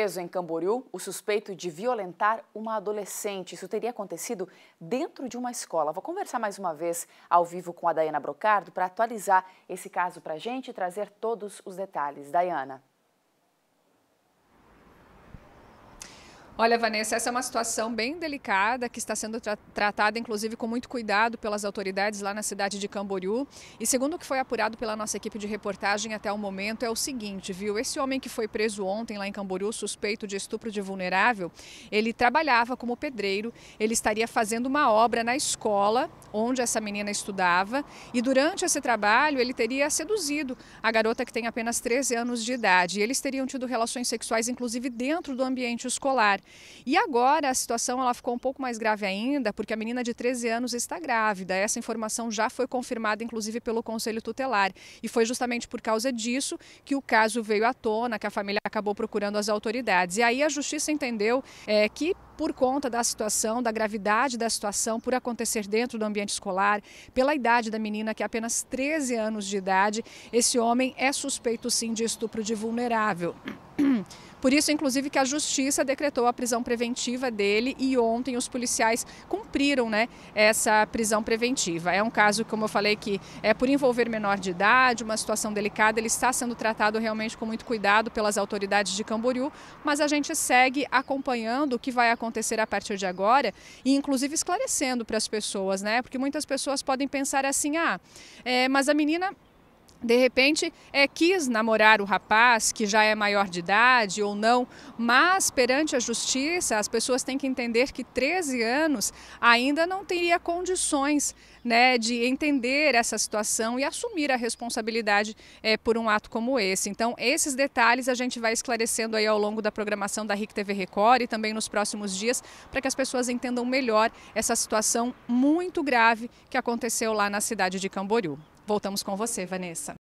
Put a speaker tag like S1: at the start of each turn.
S1: Preso em Camboriú, o suspeito de violentar uma adolescente. Isso teria acontecido dentro de uma escola. Vou conversar mais uma vez ao vivo com a Dayana Brocardo para atualizar esse caso para a gente e trazer todos os detalhes. Dayana.
S2: Olha, Vanessa, essa é uma situação bem delicada que está sendo tra tratada, inclusive, com muito cuidado pelas autoridades lá na cidade de Camboriú. E segundo o que foi apurado pela nossa equipe de reportagem até o momento, é o seguinte, viu? Esse homem que foi preso ontem lá em Camboriú, suspeito de estupro de vulnerável, ele trabalhava como pedreiro, ele estaria fazendo uma obra na escola onde essa menina estudava e durante esse trabalho ele teria seduzido a garota que tem apenas 13 anos de idade. E eles teriam tido relações sexuais, inclusive, dentro do ambiente escolar. E agora a situação ela ficou um pouco mais grave ainda, porque a menina de 13 anos está grávida. Essa informação já foi confirmada, inclusive, pelo Conselho Tutelar. E foi justamente por causa disso que o caso veio à tona, que a família acabou procurando as autoridades. E aí a justiça entendeu é, que por conta da situação, da gravidade da situação, por acontecer dentro do ambiente escolar, pela idade da menina, que é apenas 13 anos de idade, esse homem é suspeito sim de estupro de vulnerável. Por isso, inclusive, que a justiça decretou a prisão preventiva dele e ontem os policiais cumpriram né, essa prisão preventiva. É um caso, como eu falei, que é por envolver menor de idade, uma situação delicada, ele está sendo tratado realmente com muito cuidado pelas autoridades de Camboriú, mas a gente segue acompanhando o que vai acontecer a partir de agora e, inclusive, esclarecendo para as pessoas, né? Porque muitas pessoas podem pensar assim, ah, é, mas a menina de repente é, quis namorar o rapaz, que já é maior de idade ou não, mas perante a justiça as pessoas têm que entender que 13 anos ainda não teria condições né, de entender essa situação e assumir a responsabilidade é, por um ato como esse. Então, esses detalhes a gente vai esclarecendo aí ao longo da programação da RIC TV Record e também nos próximos dias, para que as pessoas entendam melhor essa situação muito grave que aconteceu lá na cidade de Camboriú. Voltamos com você, Vanessa.